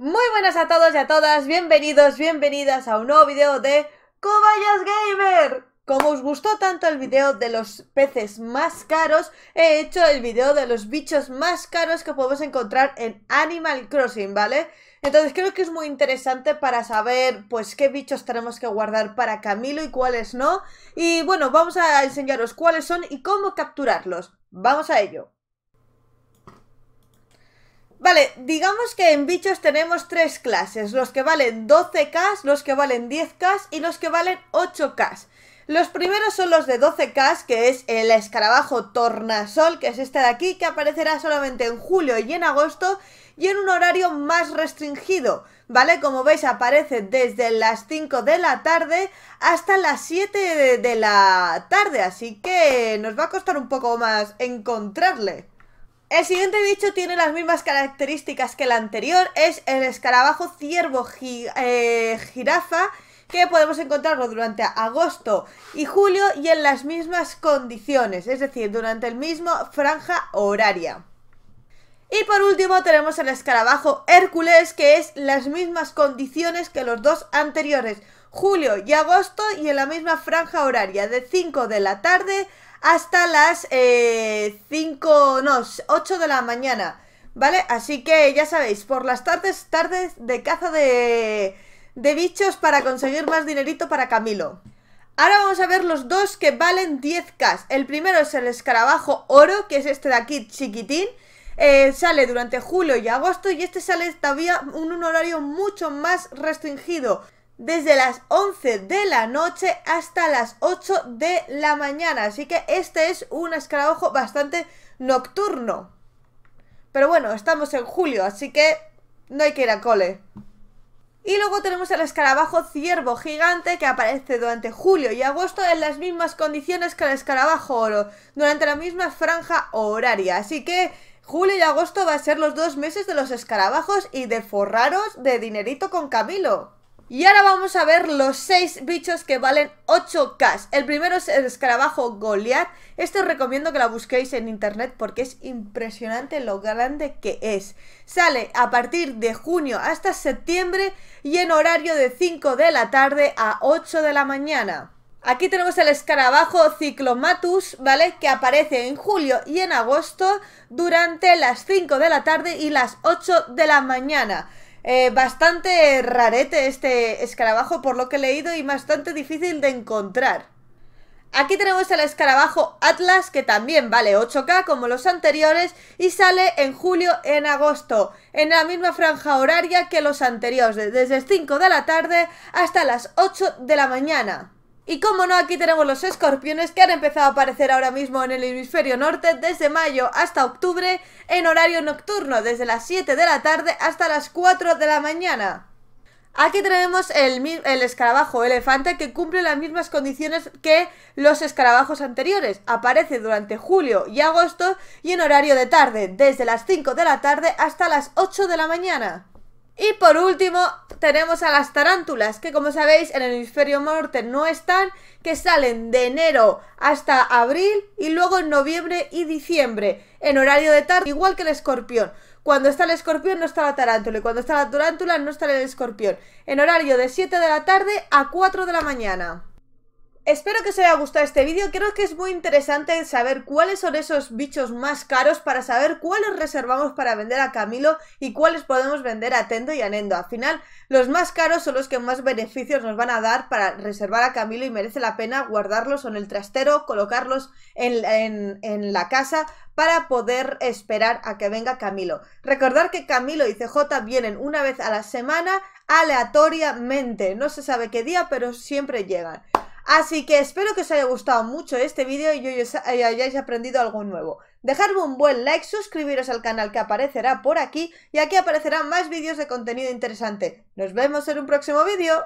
Muy buenas a todos y a todas, bienvenidos, bienvenidas a un nuevo video de Cobayas Gamer. Como os gustó tanto el video de los peces más caros, he hecho el video de los bichos más caros que podemos encontrar en Animal Crossing, ¿vale? Entonces creo que es muy interesante para saber pues qué bichos tenemos que guardar para Camilo y cuáles no. Y bueno, vamos a enseñaros cuáles son y cómo capturarlos. Vamos a ello. Vale, digamos que en bichos tenemos tres clases, los que valen 12k, los que valen 10k y los que valen 8k. Los primeros son los de 12k, que es el escarabajo tornasol, que es este de aquí, que aparecerá solamente en julio y en agosto y en un horario más restringido, ¿vale? Como veis aparece desde las 5 de la tarde hasta las 7 de la tarde, así que nos va a costar un poco más encontrarle. El siguiente bicho tiene las mismas características que el anterior, es el escarabajo ciervo eh, jirafa que podemos encontrarlo durante agosto y julio y en las mismas condiciones, es decir, durante el mismo franja horaria. Y por último tenemos el escarabajo Hércules, que es las mismas condiciones que los dos anteriores, julio y agosto, y en la misma franja horaria, de 5 de la tarde hasta las 5, eh, no, 8 de la mañana, ¿vale? Así que ya sabéis, por las tardes, tardes de caza de, de bichos para conseguir más dinerito para Camilo. Ahora vamos a ver los dos que valen 10k. El primero es el escarabajo oro, que es este de aquí chiquitín. Eh, sale durante julio y agosto y este sale todavía en un horario mucho más restringido desde las 11 de la noche hasta las 8 de la mañana. Así que este es un escarabajo bastante nocturno. Pero bueno, estamos en julio, así que no hay que ir a cole. Y luego tenemos el escarabajo ciervo gigante que aparece durante julio y agosto en las mismas condiciones que el escarabajo oro, durante la misma franja horaria. Así que julio y agosto va a ser los dos meses de los escarabajos y de forraros de dinerito con Camilo. Y ahora vamos a ver los 6 bichos que valen 8 k El primero es el escarabajo Goliath. Esto os recomiendo que la busquéis en internet porque es impresionante lo grande que es. Sale a partir de junio hasta septiembre y en horario de 5 de la tarde a 8 de la mañana. Aquí tenemos el escarabajo Cyclomatus ¿vale? Que aparece en julio y en agosto durante las 5 de la tarde y las 8 de la mañana. Eh, bastante rarete este escarabajo por lo que he leído y bastante difícil de encontrar. Aquí tenemos el escarabajo Atlas que también vale 8K como los anteriores y sale en julio en agosto en la misma franja horaria que los anteriores, desde las 5 de la tarde hasta las 8 de la mañana. Y como no, aquí tenemos los escorpiones que han empezado a aparecer ahora mismo en el hemisferio norte desde mayo hasta octubre en horario nocturno, desde las 7 de la tarde hasta las 4 de la mañana. Aquí tenemos el, escarabajo elefante que cumple las mismas condiciones que los escarabajos anteriores. Aparece durante julio y agosto y en horario de tarde, desde las 5 de la tarde hasta las 8 de la mañana. Y por último, tenemos a las tarántulas, que como sabéis en el hemisferio norte no están, que salen de enero hasta abril y luego en noviembre y diciembre, en horario de tarde, igual que el escorpión. Cuando está el escorpión no está la tarántula y cuando está la tarántula no está el escorpión. En horario de 7 de la tarde a 4 de la mañana. Espero que os haya gustado este vídeo, creo que es muy interesante saber cuáles son esos bichos más caros para saber cuáles reservamos para vender a Camilo y cuáles podemos vender a Tendo y a Nendo. Al final, los más caros son los que más beneficios nos van a dar para reservar a Camilo y merece la pena guardarlos en el trastero, colocarlos en, la casa para poder esperar a que venga Camilo. Recordar que Camilo y CJ vienen una vez a la semana aleatoriamente, no se sabe qué día, pero siempre llegan. Así que espero que os haya gustado mucho este vídeo y hayáis aprendido algo nuevo. Dejadme un buen like, suscribiros al canal que aparecerá por aquí y aquí aparecerán más vídeos de contenido interesante. Nos vemos en un próximo vídeo.